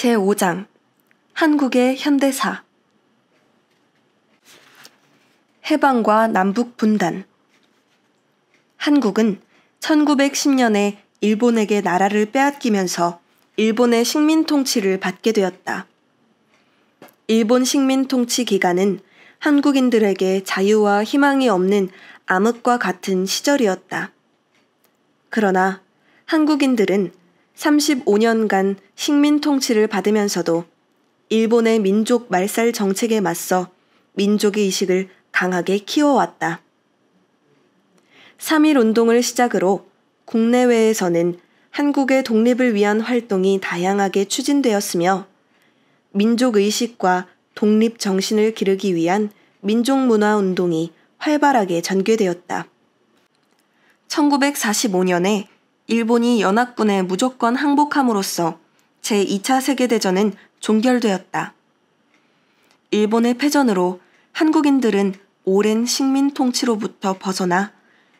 제5장 한국의 현대사 해방과 남북 분단 한국은 1910년에 일본에게 나라를 빼앗기면서 일본의 식민 통치를 받게 되었다. 일본 식민 통치 기간은 한국인들에게 자유와 희망이 없는 암흑과 같은 시절이었다. 그러나 한국인들은 35년간 식민 통치를 받으면서도 일본의 민족 말살 정책에 맞서 민족의 이식을 강하게 키워왔다. 3.1 운동을 시작으로 국내외에서는 한국의 독립을 위한 활동이 다양하게 추진되었으며 민족의식과 독립정신을 기르기 위한 민족문화운동이 활발하게 전개되었다. 1945년에 일본이 연합군에 무조건 항복함으로써 제2차 세계대전은 종결되었다. 일본의 패전으로 한국인들은 오랜 식민 통치로부터 벗어나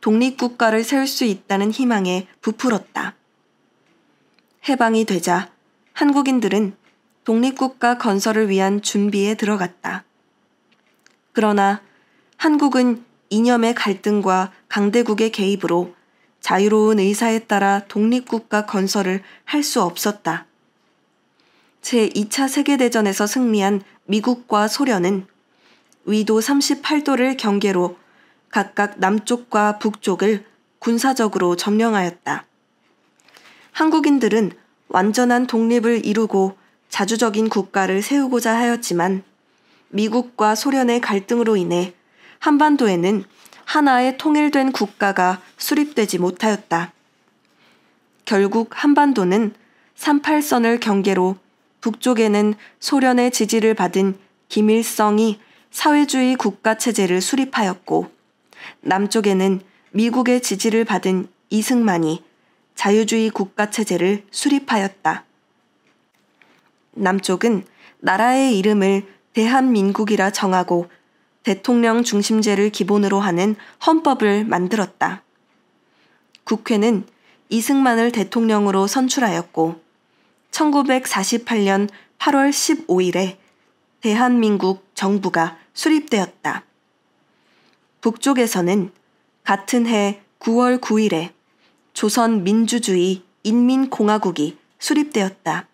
독립국가를 세울 수 있다는 희망에 부풀었다. 해방이 되자 한국인들은 독립국가 건설을 위한 준비에 들어갔다. 그러나 한국은 이념의 갈등과 강대국의 개입으로 자유로운 의사에 따라 독립국가 건설을 할 수 없었다. 제2차 세계대전에서 승리한 미국과 소련은 위도 38도를 경계로 각각 남쪽과 북쪽을 군사적으로 점령하였다. 한국인들은 완전한 독립을 이루고 자주적인 국가를 세우고자 하였지만 미국과 소련의 갈등으로 인해 한반도에는 하나의 통일된 국가가 수립되지 못하였다. 결국 한반도는 38선을 경계로 북쪽에는 소련의 지지를 받은 김일성이 사회주의 국가체제를 수립하였고 남쪽에는 미국의 지지를 받은 이승만이 자유주의 국가체제를 수립하였다. 남쪽은 나라의 이름을 대한민국이라 정하고 대통령 중심제를 기본으로 하는 헌법을 만들었다. 국회는 이승만을 대통령으로 선출하였고 1948년 8월 15일에 대한민국 정부가 수립되었다. 북쪽에서는 같은 해 9월 9일에 조선 민주주의 인민공화국이 수립되었다.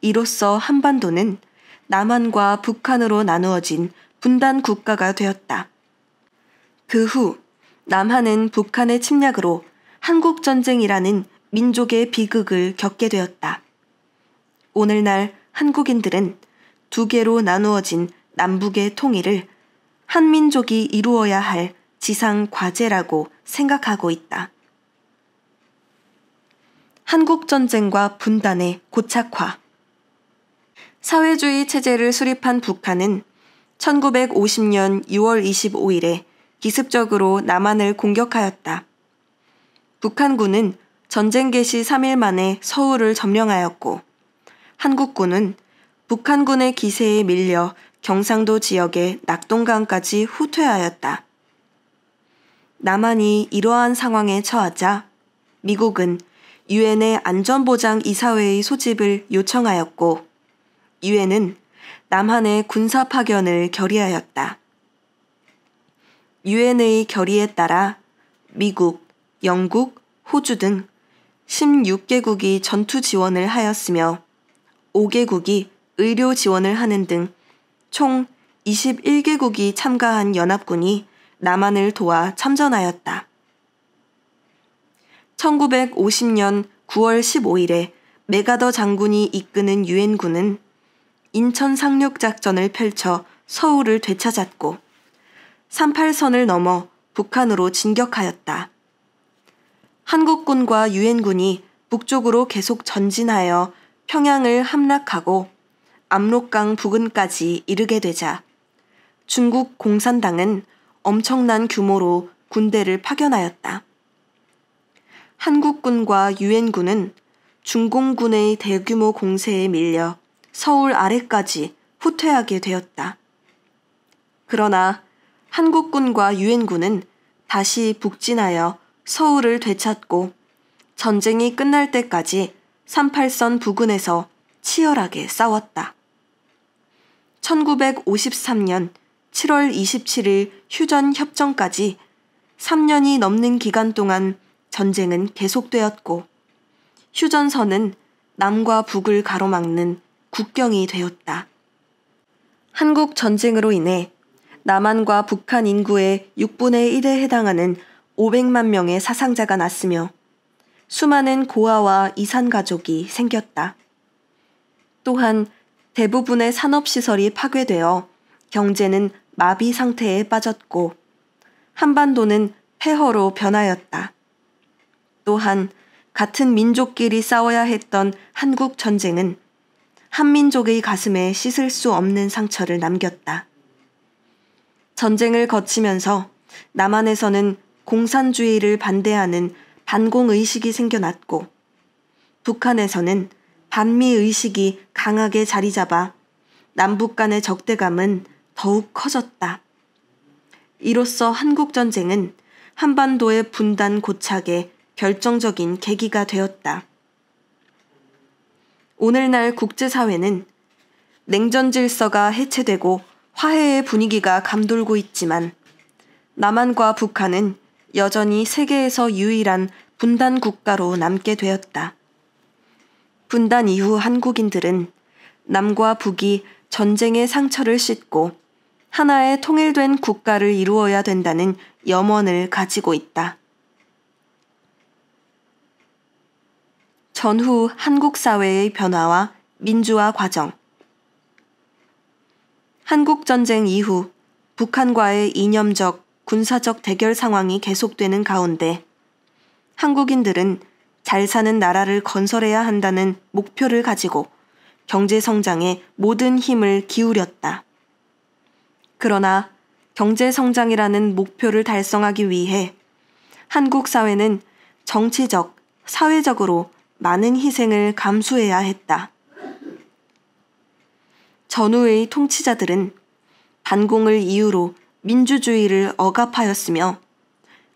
이로써 한반도는 남한과 북한으로 나누어진 분단 국가가 되었다. 그 후 남한은 북한의 침략으로 한국전쟁이라는 민족의 비극을 겪게 되었다. 오늘날 한국인들은 두 개로 나누어진 남북의 통일을 한민족이 이루어야 할 지상 과제라고 생각하고 있다. 한국전쟁과 분단의 고착화. 사회주의 체제를 수립한 북한은 1950년 6월 25일에 기습적으로 남한을 공격하였다. 북한군은 전쟁 개시 3일 만에 서울을 점령하였고 한국군은 북한군의 기세에 밀려 경상도 지역의 낙동강까지 후퇴하였다. 남한이 이러한 상황에 처하자 미국은 유엔의 안전보장 이사회의 소집을 요청하였고 유엔은 남한의 군사 파견을 결의하였다. 유엔의 결의에 따라 미국, 영국, 호주 등 16개국이 전투 지원을 하였으며 5개국이 의료 지원을 하는 등 총 21개국이 참가한 연합군이 남한을 도와 참전하였다. 1950년 9월 15일에 메가더 장군이 이끄는 유엔군은 인천 상륙작전을 펼쳐 서울을 되찾았고 38선을 넘어 북한으로 진격하였다. 한국군과 유엔군이 북쪽으로 계속 전진하여 평양을 함락하고 압록강 부근까지 이르게 되자 중국 공산당은 엄청난 규모로 군대를 파견하였다. 한국군과 유엔군은 중공군의 대규모 공세에 밀려 서울 아래까지 후퇴하게 되었다. 그러나 한국군과 유엔군은 다시 북진하여 서울을 되찾고 전쟁이 끝날 때까지 38선 부근에서 치열하게 싸웠다. 1953년 7월 27일 휴전 협정까지 3년이 넘는 기간 동안 전쟁은 계속되었고 휴전선은 남과 북을 가로막는 국경이 되었다. 한국 전쟁으로 인해 남한과 북한 인구의 6분의 1에 해당하는 500만 명의 사상자가 났으며 수많은 고아와 이산 가족이 생겼다. 또한 대부분의 산업시설이 파괴되어 경제는 마비 상태에 빠졌고 한반도는 폐허로 변하였다. 또한 같은 민족끼리 싸워야 했던 한국 전쟁은 한민족의 가슴에 씻을 수 없는 상처를 남겼다. 전쟁을 거치면서 남한에서는 공산주의를 반대하는 반공의식이 생겨났고 북한에서는 반미의식이 강하게 자리 잡아 남북 간의 적대감은 더욱 커졌다. 이로써 한국전쟁은 한반도의 분단 고착에 결정적인 계기가 되었다. 오늘날 국제사회는 냉전 질서가 해체되고 화해의 분위기가 감돌고 있지만 남한과 북한은 여전히 세계에서 유일한 분단 국가로 남게 되었다. 분단 이후 한국인들은 남과 북이 전쟁의 상처를 씻고 하나의 통일된 국가를 이루어야 된다는 염원을 가지고 있다. 전후 한국 사회의 변화와 민주화 과정 한국전쟁 이후 북한과의 이념적 군사적 대결 상황이 계속되는 가운데 한국인들은 잘 사는 나라를 건설해야 한다는 목표를 가지고 경제성장에 모든 힘을 기울였다. 그러나 경제성장이라는 목표를 달성하기 위해 한국 사회는 정치적, 사회적으로 많은 희생을 감수해야 했다. 전후의 통치자들은 반공을 이유로 민주주의를 억압하였으며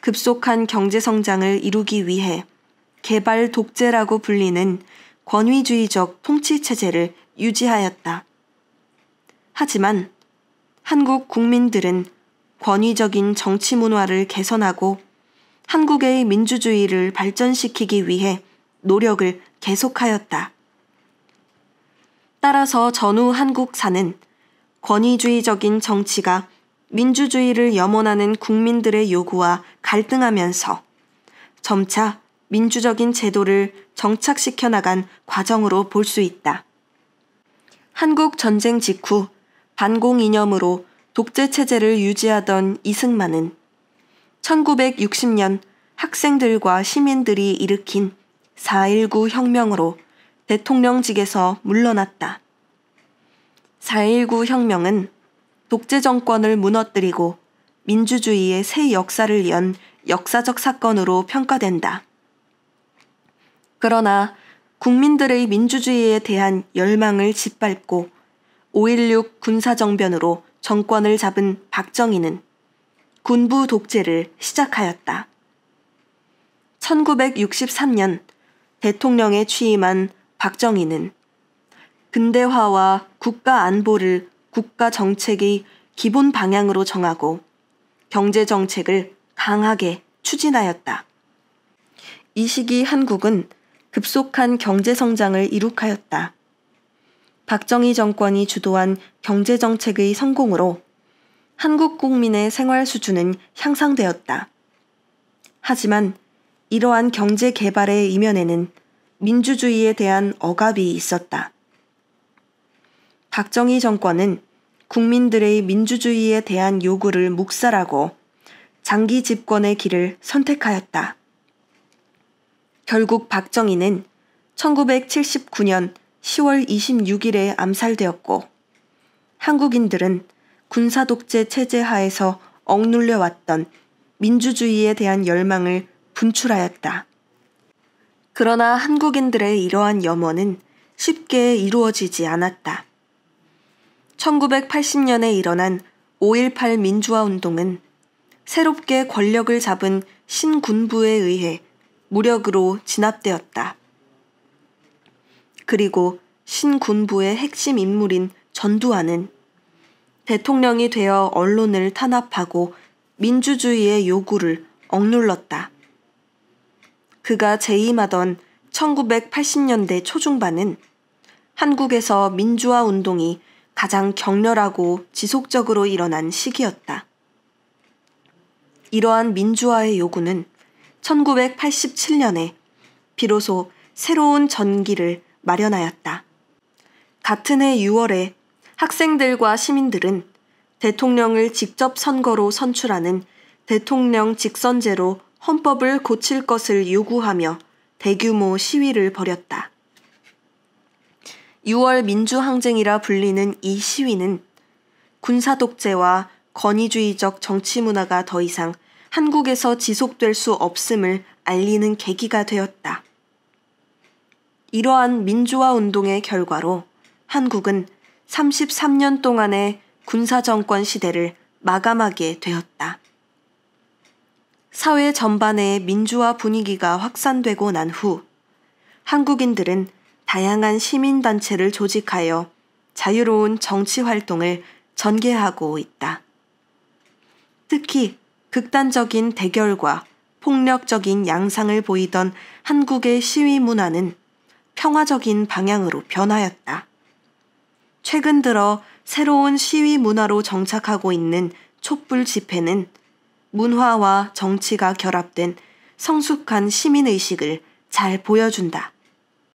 급속한 경제성장을 이루기 위해 개발 독재라고 불리는 권위주의적 통치체제를 유지하였다. 하지만 한국 국민들은 권위적인 정치 문화를 개선하고 한국의 민주주의를 발전시키기 위해 노력을 계속하였다. 따라서 전후 한국사는 권위주의적인 정치가 민주주의를 염원하는 국민들의 요구와 갈등하면서 점차 민주적인 제도를 정착시켜 나간 과정으로 볼 수 있다. 한국 전쟁 직후 반공 이념으로 독재 체제를 유지하던 이승만은 1960년 학생들과 시민들이 일으킨 4.19 혁명으로 대통령직에서 물러났다. 4.19 혁명은 독재 정권을 무너뜨리고 민주주의의 새 역사를 연 역사적 사건으로 평가된다. 그러나 국민들의 민주주의에 대한 열망을 짓밟고 5.16 군사정변으로 정권을 잡은 박정희는 군부 독재를 시작하였다. 1963년 대통령에 취임한 박정희는 근대화와 국가 안보를 국가 정책의 기본 방향으로 정하고 경제 정책을 강하게 추진하였다. 이 시기 한국은 급속한 경제 성장을 이룩하였다. 박정희 정권이 주도한 경제 정책의 성공으로 한국 국민의 생활 수준은 향상되었다. 하지만 이러한 경제 개발의 이면에는 민주주의에 대한 억압이 있었다. 박정희 정권은 국민들의 민주주의에 대한 요구를 묵살하고 장기 집권의 길을 선택하였다. 결국 박정희는 1979년 10월 26일에 암살되었고 한국인들은 군사독재 체제 하에서 억눌려왔던 민주주의에 대한 열망을 분출하였다. 그러나 한국인들의 이러한 염원은 쉽게 이루어지지 않았다. 1980년에 일어난 5.18 민주화 운동은 새롭게 권력을 잡은 신군부에 의해 무력으로 진압되었다. 그리고 신군부의 핵심 인물인 전두환은 대통령이 되어 언론을 탄압하고 민주주의의 요구를 억눌렀다. 그가 재임하던 1980년대 초중반은 한국에서 민주화 운동이 가장 격렬하고 지속적으로 일어난 시기였다. 이러한 민주화의 요구는 1987년에 비로소 새로운 전기를 마련하였다. 같은 해 6월에 학생들과 시민들은 대통령을 직접 선거로 선출하는 대통령 직선제로 헌법을 고칠 것을 요구하며 대규모 시위를 벌였다. 6월 민주항쟁이라 불리는 이 시위는 군사독재와 권위주의적 정치 문화가 더 이상 한국에서 지속될 수 없음을 알리는 계기가 되었다. 이러한 민주화 운동의 결과로 한국은 33년 동안의 군사정권 시대를 마감하게 되었다. 사회 전반에 민주화 분위기가 확산되고 난 후 한국인들은 다양한 시민단체를 조직하여 자유로운 정치 활동을 전개하고 있다. 특히 극단적인 대결과 폭력적인 양상을 보이던 한국의 시위 문화는 평화적인 방향으로 변하였다. 최근 들어 새로운 시위 문화로 정착하고 있는 촛불 집회는 문화와 정치가 결합된 성숙한 시민의식을 잘 보여준다.